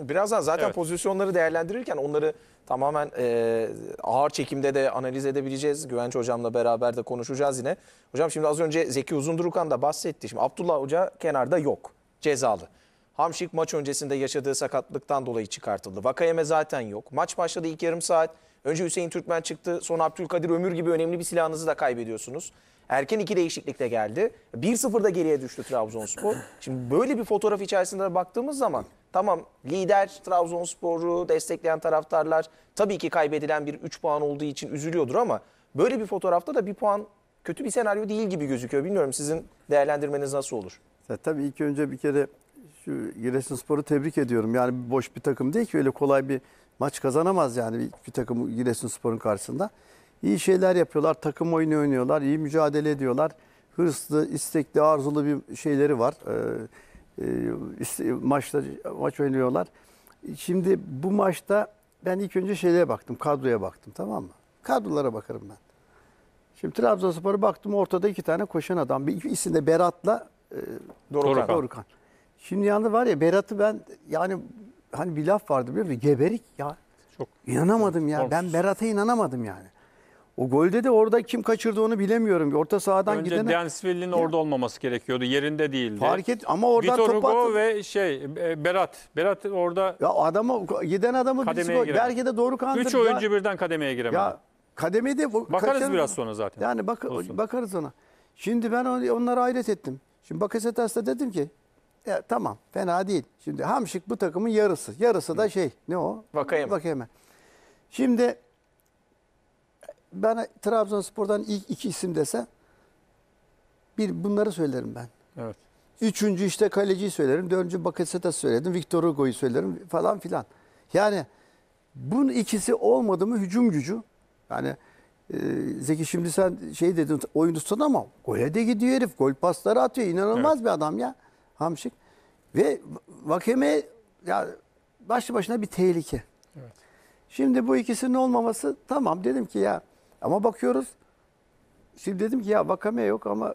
biraz daha zaten evet. pozisyonları değerlendirirken onları tamamen e, ağır çekimde de analiz edebileceğiz. Güvenç hocamla beraber de konuşacağız yine. Hocam şimdi az önce Zeki Uzundurukan da bahsetti. Şimdi Abdullah Hoca kenarda yok. Cezalı. Hamşik maç öncesinde yaşadığı sakatlıktan dolayı çıkartıldı. Vakayeme zaten yok. Maç başladı ilk yarım saat Önce Hüseyin Türkmen çıktı. Sonra Abdülkadir Ömür gibi önemli bir silahınızı da kaybediyorsunuz. Erken iki değişiklikle geldi. 1-0'da geriye düştü Trabzonspor. Şimdi böyle bir fotoğraf içerisinde baktığımız zaman tamam lider Trabzonspor'u destekleyen taraftarlar tabii ki kaybedilen bir 3 puan olduğu için üzülüyordur ama böyle bir fotoğrafta da bir puan kötü bir senaryo değil gibi gözüküyor. Bilmiyorum sizin değerlendirmeniz nasıl olur? Ya, tabii ilk önce bir kere şu Giresunspor'u tebrik ediyorum. Yani boş bir takım değil ki öyle kolay bir maç kazanamaz yani bir, bir takım Giresunspor'un karşısında. İyi şeyler yapıyorlar, takım oyunu oynuyorlar, iyi mücadele ediyorlar. Hırslı, istekli, arzulu bir şeyleri var. Ee, e, maçta maç oynuyorlar. Şimdi bu maçta ben ilk önce şeylere baktım, kadroya baktım tamam mı? Kadrolara bakarım ben. Şimdi Trabzonspor'a baktım ortada iki tane koşan adam. Bir ikisi de Berat'la e, Dorukan. Dorukan. Şimdi yanında var ya Berat'ı ben yani hani bir laf vardı biliyor musun? Geberik ya. Çok. İnanamadım çok, ya. Olmuş. Ben Berat'a inanamadım yani. O golde de orada kim kaçırdı onu bilemiyorum. Orta sahadan Önce gidene... Densville'in orada olmaması gerekiyordu. Yerinde değildi. Fark et ama orada Vitor top attı. ve şey e, Berat. Berat orada... Ya adamı giden adamı kademeye birisi, belki de doğru kandırdı. Üç oyuncu ya. birden kademeye giremedi. Ya kademede... Bakarız kaçırdı. biraz sonra zaten. Yani bak, Olsun. bakarız ona. Şimdi ben onlara hayret ettim. Şimdi Bakasetas'ta dedim ki ya, tamam fena değil. Şimdi Hamşik bu takımın yarısı. Yarısı da şey ne o? Vakayeme. Vakayeme. Şimdi bana Trabzonspor'dan ilk iki isim dese bir bunları söylerim ben. Evet. Üçüncü işte kaleciyi söylerim. Dördüncü Bakaseta söyledim. Victor Hugo'yu söylerim falan filan. Yani bunun ikisi olmadı mı hücum gücü. Yani e, Zeki şimdi sen şey dedin oyun tutan ama gole de gidiyor herif. Gol pasları atıyor. İnanılmaz evet. bir adam ya. Hamşik. Ve Vakeme ya başlı başına bir tehlike. Evet. Şimdi bu ikisinin olmaması tamam dedim ki ya ama bakıyoruz. Şimdi dedim ki ya Vakame yok ama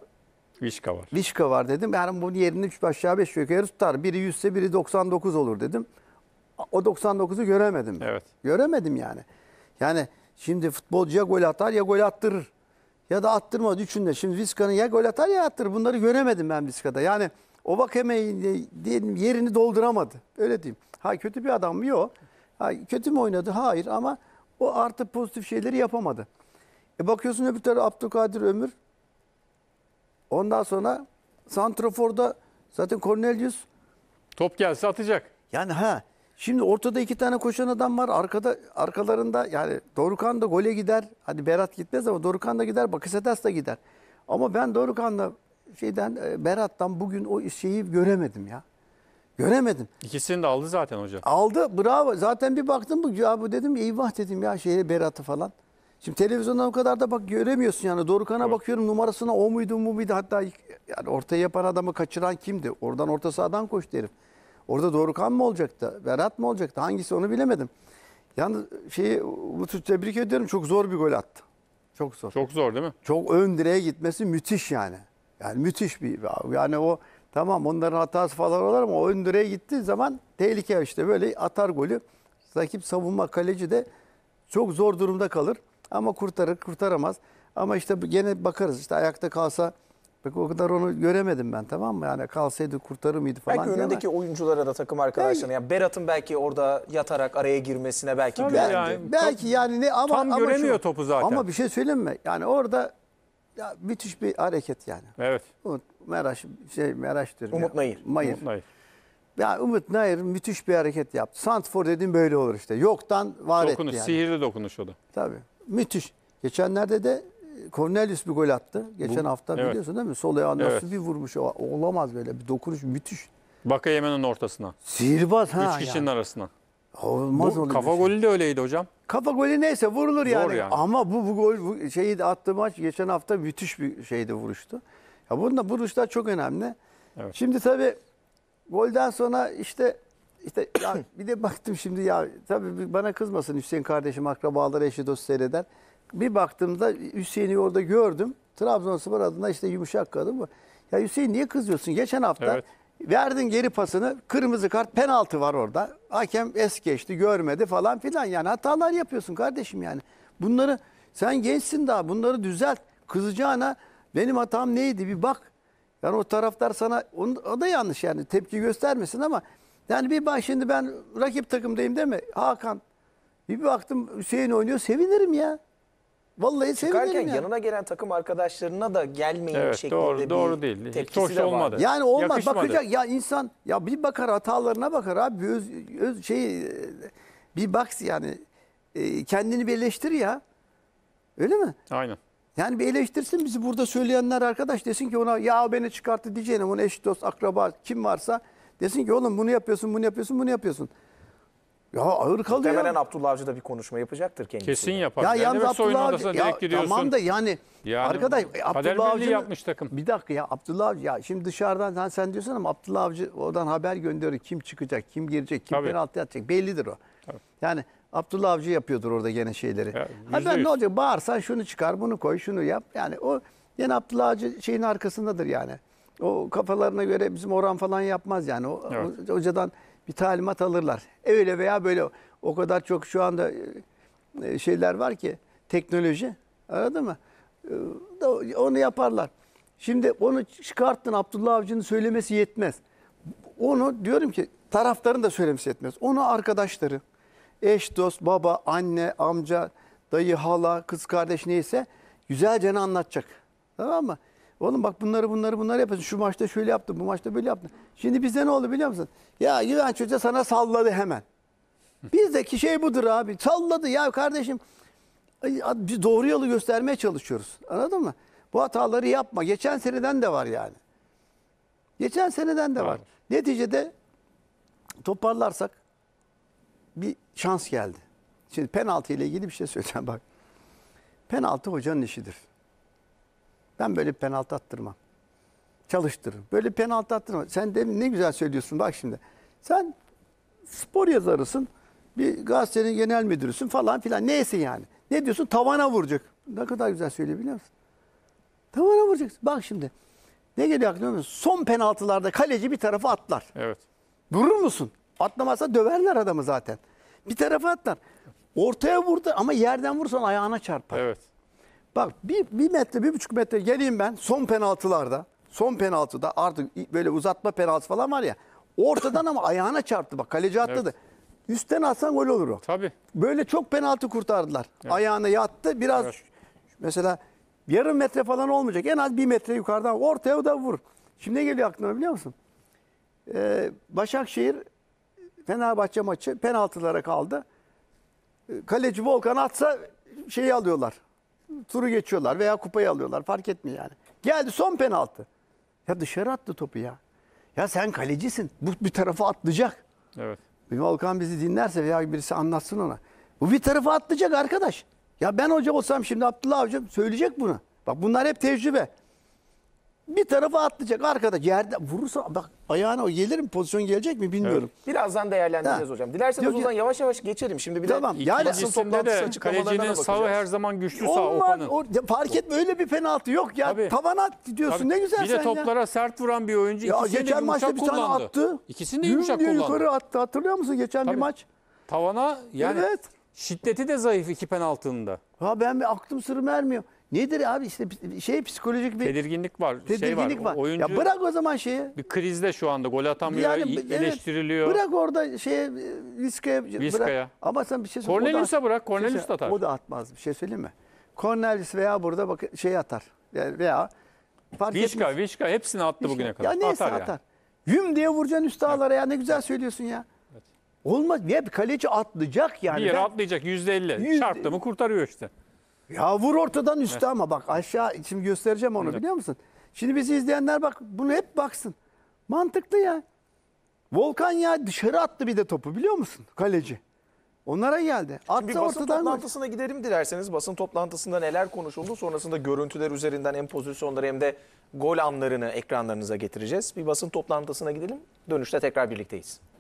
Vişka var. Vişka var dedim. Yani bunun yerini 3 aşağı 5 yukarı tutar. Biri 100 ise biri 99 olur dedim. O 99'u göremedim. Ben. Evet. Göremedim yani. Yani şimdi futbolcu ya gol atar ya gol attırır. Ya da attırmadı üçünde. Şimdi Vizca'nın ya gol atar ya attırır. Bunları göremedim ben Vizca'da. Yani o bak diyelim yerini dolduramadı. Öyle diyeyim. Ha kötü bir adam mı? Yok. Ha, kötü mü oynadı? Hayır ama o artı pozitif şeyleri yapamadı. E bakıyorsun öbür tarafı Abdülkadir Ömür. Ondan sonra Santrafor'da zaten Cornelius. Top gelse atacak. Yani ha Şimdi ortada iki tane koşan adam var. Arkada arkalarında yani Dorukhan da gole gider. Hadi Berat gitmez ama Dorukhan da gider. Bakasetas da gider. Ama ben Dorukhan'la şeyden e, Berat'tan bugün o şeyi göremedim ya. Göremedim. İkisini de aldı zaten hocam. Aldı bravo. Zaten bir baktım bu ya dedim eyvah dedim ya şeyle Berat'ı falan. Şimdi televizyondan o kadar da bak göremiyorsun yani. Dorukan'a evet. bakıyorum numarasına o muydu mu muydu hatta yani ortaya yapan adamı kaçıran kimdi? Oradan orta sahadan koştu herif. Orada Dorukan mı olacaktı? Berat mı olacaktı? Hangisi onu bilemedim. Yani şeyi Umut'u tebrik ediyorum. Çok zor bir gol attı. Çok zor. Çok zor değil mi? Çok ön direğe gitmesi müthiş yani. Yani müthiş bir yani o tamam onların hatası falan olur ama o ön direğe gittiği zaman tehlike işte böyle atar golü. Rakip savunma kaleci de çok zor durumda kalır ama kurtarır kurtaramaz. Ama işte gene bakarız işte ayakta kalsa Peki o kadar onu göremedim ben tamam mı? Yani kalsaydı kurtarır mıydı falan. Belki önündeki ama. oyunculara da takım arkadaşlarına. Yani Berat'ın belki orada yatarak araya girmesine belki Tabii güvendi. Yani, belki yani ne ama tam ama göremiyor şu, topu zaten. Ama bir şey söyleyeyim mi? Yani orada ya müthiş bir hareket yani. Evet. Umut Meraş şey Meraş'tır. Umut Nayır. Mayır. Umut Nayır. Yani Umut Nayır müthiş bir hareket yaptı. Santfor dediğim böyle olur işte. Yoktan var dokunuş, etti yani. sihirli dokunuş o da. Tabii. Müthiş. Geçenlerde de e, Cornelius bir gol attı. Geçen Bu, hafta evet. biliyorsun değil mi? Sol ayağı nasıl evet. bir vurmuş. O, olamaz böyle bir dokunuş müthiş. Bakayemen'in ortasına. Sihirbaz ha. Üç kişinin yani. arasına. Olmaz bu, kafa şey. golü de öyleydi hocam. Kafa golü neyse vurulur yani. yani. Ama bu, bu gol bu şeyi de attığı maç geçen hafta müthiş bir şeydi vuruştu. Ya bunda vuruşlar çok önemli. Evet. Şimdi tabii golden sonra işte işte ya bir de baktım şimdi ya tabii bana kızmasın Hüseyin kardeşim akrabaları eşi dost seyreder. Bir baktığımda Hüseyin'i orada gördüm. Trabzonspor adına işte yumuşak kadın bu. Ya Hüseyin niye kızıyorsun? Geçen hafta evet. Verdin geri pasını. Kırmızı kart penaltı var orada. Hakem es geçti görmedi falan filan. Yani hatalar yapıyorsun kardeşim yani. Bunları sen gençsin daha bunları düzelt. Kızacağına benim hatam neydi bir bak. Yani o taraftar sana onu, o da yanlış yani tepki göstermesin ama yani bir bak şimdi ben rakip takımdayım değil mi? Hakan bir baktım Hüseyin oynuyor sevinirim ya. Vallahi sevinirim Çıkarken yani. yanına gelen takım arkadaşlarına da gelmeyin Evet, şeklinde doğru, bir doğru değil. tepkisi hoş de var. olmadı. Yani olmaz Yakışmadı. bakacak ya insan ya bir bakar hatalarına bakar abi öz, öz şey e, bir bak yani e, kendini bir eleştir ya. Öyle mi? Aynen. Yani bir eleştirsin bizi burada söyleyenler arkadaş desin ki ona ya beni çıkarttı diyeceğine ona eş dost akraba kim varsa desin ki oğlum bunu yapıyorsun bunu yapıyorsun bunu yapıyorsun. Ya ağır kalıyor. Muhtemelen Abdullah Avcı da bir konuşma yapacaktır kendisiyle. Kesin yapar. Ya yalnız Abdullah Avcı ya, tamam da yani, yani arkadaş Abdullah Avcı yapmış takım. Bir dakika ya Abdullah Avcı ya şimdi dışarıdan sen, sen diyorsun ama Abdullah Avcı oradan haber gönderiyor kim çıkacak, kim girecek, kim Tabii. penaltı atacak bellidir o. Tabii. Yani Abdullah Avcı yapıyordur orada gene şeyleri. Ya, ha ben ne olacak bağırsan şunu çıkar, bunu koy, şunu yap. Yani o yine Abdullah Avcı şeyin arkasındadır yani. O kafalarına göre bizim oran falan yapmaz yani. O, evet. hocadan bir talimat alırlar. Öyle veya böyle o kadar çok şu anda e, e, şeyler var ki teknoloji aradı mı? E, onu yaparlar. Şimdi onu çıkarttın Abdullah Avcı'nın söylemesi yetmez. Onu diyorum ki taraftarın da söylemesi yetmez. Onu arkadaşları, eş, dost, baba, anne, amca, dayı, hala, kız kardeş neyse güzelce anlatacak. Tamam mı? Oğlum bak bunları bunları bunları yapıyorsun. Şu maçta şöyle yaptın, bu maçta böyle yaptın. Şimdi bizde ne oldu biliyor musun? Ya Juventus Hoca sana salladı hemen. Bizdeki şey budur abi. Salladı ya kardeşim. Biz doğru yolu göstermeye çalışıyoruz. Anladın mı? Bu hataları yapma. Geçen seneden de var yani. Geçen seneden de var. Evet. Neticede toparlarsak bir şans geldi. Şimdi penaltı ile ilgili bir şey söyleyeceğim bak. Penaltı hocanın işidir. Ben böyle penaltı attırmam. Çalıştırırım. Böyle penaltı attırmam. Sen demin ne güzel söylüyorsun bak şimdi. Sen spor yazarısın. Bir gazetenin genel müdürüsün falan filan. Neyse yani. Ne diyorsun? Tavana vuracak. Ne kadar güzel biliyor musun? Tavana vuracaksın. Bak şimdi. Ne geliyor aklına Son penaltılarda kaleci bir tarafa atlar. Evet. Durur musun? Atlamazsa döverler adamı zaten. Bir tarafa atlar. Ortaya vurdu ama yerden vursan ayağına çarpar. Evet. Bak bir, bir metre, bir buçuk metre geleyim ben son penaltılarda. Son penaltıda artık böyle uzatma penaltı falan var ya. Ortadan ama ayağına çarptı bak kaleci atladı. Evet. Üstten atsan gol olur o. Tabii. Böyle çok penaltı kurtardılar. Evet. Ayağına yattı biraz evet. mesela yarım metre falan olmayacak. En az bir metre yukarıdan ortaya o da vur. Şimdi ne geliyor aklına biliyor musun? Ee, Başakşehir Fenerbahçe maçı penaltılara kaldı. Ee, kaleci Volkan atsa şeyi alıyorlar turu geçiyorlar veya kupayı alıyorlar fark etmiyor yani. Geldi son penaltı. Ya dışarı attı topu ya. Ya sen kalecisin. Bu bir tarafa atlayacak. Evet. Bir Volkan bizi dinlerse veya birisi anlatsın ona. Bu bir tarafa atlayacak arkadaş. Ya ben hoca olsam şimdi Abdullah hocam söyleyecek bunu. Bak bunlar hep tecrübe bir tarafa atlayacak arkada yerde vurursa bak ayağına o gelirim pozisyon gelecek mi bilmiyorum. Birazdan değerlendireceğiz Ha. hocam. Dilerseniz Yok, uzdan yavaş yavaş geçelim. Şimdi bir Tamam, de yani- basın toplantısı açıklamalarına sağı her zaman güçlü sağ Olmaz. O, ya fark etme öyle bir penaltı yok ya. Tabii. Tavana at diyorsun Tabii. ne güzel bir sen de ya. toplara sert vuran bir oyuncu Ya ikisini de geçen yumuşak maçta bir kullandı. tane attı. İkisini de Güm yumuşak diye kullandı. yukarı attı. Hatırlıyor musun geçen bir maç? Tavana yani Evet. şiddeti de zayıf iki penaltında. Ha ben bir aklım sırrım ermiyor. Nedir abi işte şey psikolojik bir tedirginlik var. Tedirginlik şey var. var. Oyuncu ya bırak o zaman şeyi. Bir krizde şu anda gol atamıyor, yani, eleştiriliyor. Evet, bırak orada şey e, riske bırak. Ama sen bir şey söyle. Cornelius'a bırak, şey Cornelius şey, atar. O da atmaz bir şey söyleyeyim mi? Cornelius veya burada bak şey atar. Yani veya fark Viska etmez. Vişka hepsini attı Vişka. bugüne kadar. Ya neyse atar. atar. Yani. Yüm diye vuracaksın üst ağlara ya ne güzel söylüyorsun ya. Olmaz. bir Kaleci atlayacak yani. Bir yere ben, atlayacak. %50. Yüzde... Çarptı mı kurtarıyor işte. Ya vur ortadan üstü evet. ama bak aşağı şimdi göstereceğim onu evet. biliyor musun? Şimdi bizi izleyenler bak bunu hep baksın. Mantıklı ya. Volkan ya dışarı attı bir de topu biliyor musun kaleci? Onlara geldi. Atsa Şimdi bir basın toplantısına mı? gidelim dilerseniz. Basın toplantısında neler konuşuldu sonrasında görüntüler üzerinden hem pozisyonları hem de gol anlarını ekranlarınıza getireceğiz. Bir basın toplantısına gidelim. Dönüşte tekrar birlikteyiz.